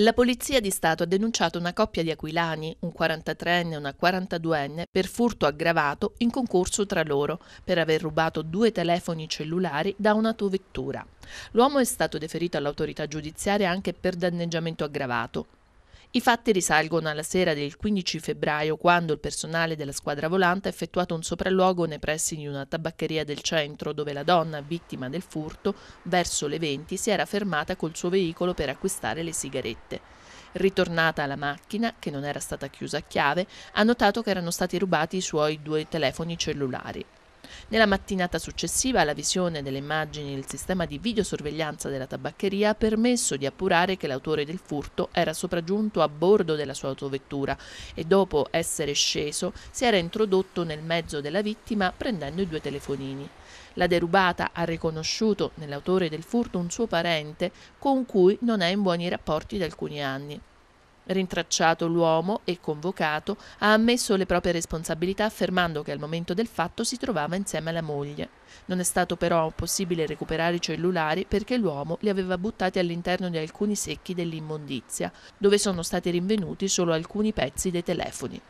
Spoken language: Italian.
La Polizia di Stato ha denunciato una coppia di aquilani, un 43enne e una 42enne, per furto aggravato in concorso tra loro per aver rubato due telefoni cellulari da un'autovettura. L'uomo è stato deferito all'autorità giudiziaria anche per danneggiamento aggravato. I fatti risalgono alla sera del 15 febbraio, quando il personale della squadra volante ha effettuato un sopralluogo nei pressi di una tabaccheria del centro, dove la donna, vittima del furto, verso le 20 si era fermata col suo veicolo per acquistare le sigarette. Ritornata alla macchina, che non era stata chiusa a chiave, ha notato che erano stati rubati i suoi due telefoni cellulari. Nella mattinata successiva la visione delle immagini del sistema di videosorveglianza della tabaccheria ha permesso di appurare che l'autore del furto era sopraggiunto a bordo della sua autovettura e dopo essere sceso si era introdotto nel mezzo della vittima prendendo i due telefonini. La derubata ha riconosciuto nell'autore del furto un suo parente con cui non è in buoni rapporti da alcuni anni. Rintracciato l'uomo e convocato, ha ammesso le proprie responsabilità affermando che al momento del fatto si trovava insieme alla moglie. Non è stato però possibile recuperare i cellulari perché l'uomo li aveva buttati all'interno di alcuni secchi dell'immondizia, dove sono stati rinvenuti solo alcuni pezzi dei telefoni.